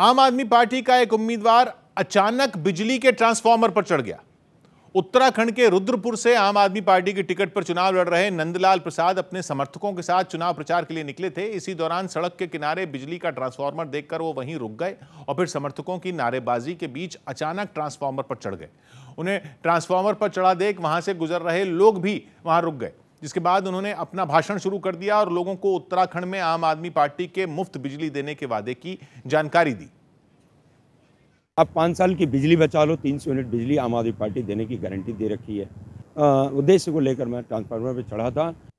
आम आदमी पार्टी का एक उम्मीदवार अचानक बिजली के ट्रांसफार्मर पर चढ़ गया उत्तराखंड के रुद्रपुर से आम आदमी पार्टी की टिकट पर चुनाव लड़ रहे नंदलाल प्रसाद अपने समर्थकों के साथ चुनाव प्रचार के लिए निकले थे इसी दौरान सड़क के किनारे बिजली का ट्रांसफार्मर देखकर वो वहीं रुक गए और फिर समर्थकों की नारेबाजी के बीच अचानक ट्रांसफार्मर पर चढ़ गए उन्हें ट्रांसफार्मर पर चढ़ा देख वहां से गुजर रहे लोग भी वहां रुक गए जिसके बाद उन्होंने अपना भाषण शुरू कर दिया और लोगों को उत्तराखंड में आम आदमी पार्टी के मुफ्त बिजली देने के वादे की जानकारी दी आप पाँच साल की बिजली बचा लो तीन सौ यूनिट बिजली आम आदमी पार्टी देने की गारंटी दे रखी है उद्देश्य को लेकर मैं ट्रांसफार्मर पर चढ़ा था